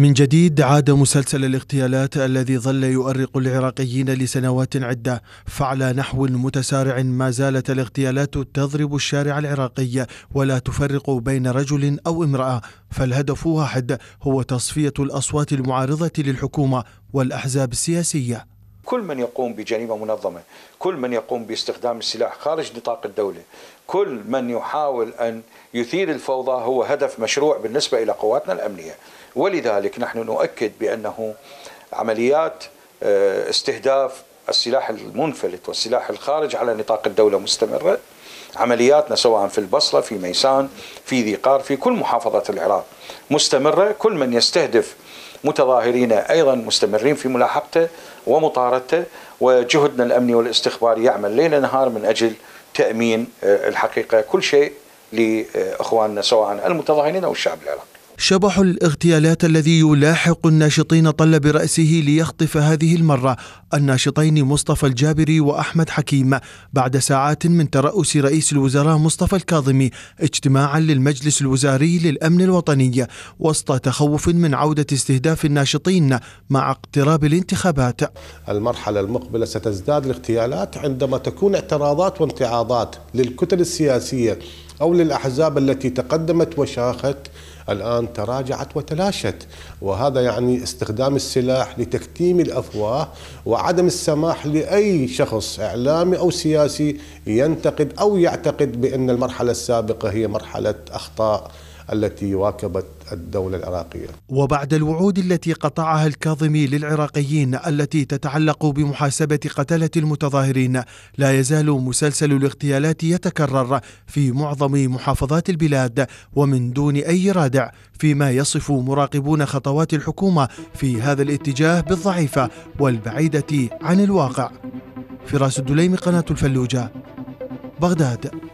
من جديد عاد مسلسل الاغتيالات الذي ظل يؤرق العراقيين لسنوات عدة فعلى نحو متسارع ما زالت الاغتيالات تضرب الشارع العراقي ولا تفرق بين رجل أو امرأة فالهدف واحد هو تصفية الأصوات المعارضة للحكومة والأحزاب السياسية كل من يقوم بجريمة منظمة كل من يقوم باستخدام السلاح خارج نطاق الدولة كل من يحاول أن يثير الفوضى هو هدف مشروع بالنسبة إلى قواتنا الأمنية ولذلك نحن نؤكد بأنه عمليات آه، استهداف السلاح المنفلت والسلاح الخارج على نطاق الدولة مستمرة عملياتنا سواء في البصرة في ميسان في ذي قار في كل محافظة العراق مستمرة كل من يستهدف متظاهرين أيضا مستمرين في ملاحقته ومطاردته وجهدنا الأمني والاستخباري يعمل ليل نهار من أجل تأمين آه، الحقيقة كل شيء لإخواننا سواء المتظاهرين أو الشعب العراقي شبح الاغتيالات الذي يلاحق الناشطين طل برأسه ليخطف هذه المرة الناشطين مصطفى الجابري وأحمد حكيم بعد ساعات من ترأس رئيس الوزراء مصطفى الكاظمي اجتماعا للمجلس الوزاري للأمن الوطني وسط تخوف من عودة استهداف الناشطين مع اقتراب الانتخابات المرحلة المقبلة ستزداد الاغتيالات عندما تكون اعتراضات وانتعاضات للكتل السياسية أو للأحزاب التي تقدمت وشاخت الآن تراجعت وتلاشت وهذا يعني استخدام السلاح لتكتيم الأفواه وعدم السماح لأي شخص إعلامي أو سياسي ينتقد أو يعتقد بأن المرحلة السابقة هي مرحلة أخطاء التي واكبت الدولة العراقية وبعد الوعود التي قطعها الكاظمي للعراقيين التي تتعلق بمحاسبة قتلة المتظاهرين لا يزال مسلسل الاغتيالات يتكرر في معظم محافظات البلاد ومن دون أي رادع فيما يصف مراقبون خطوات الحكومة في هذا الاتجاه بالضعيفة والبعيدة عن الواقع فراس الدليم قناة الفلوجة بغداد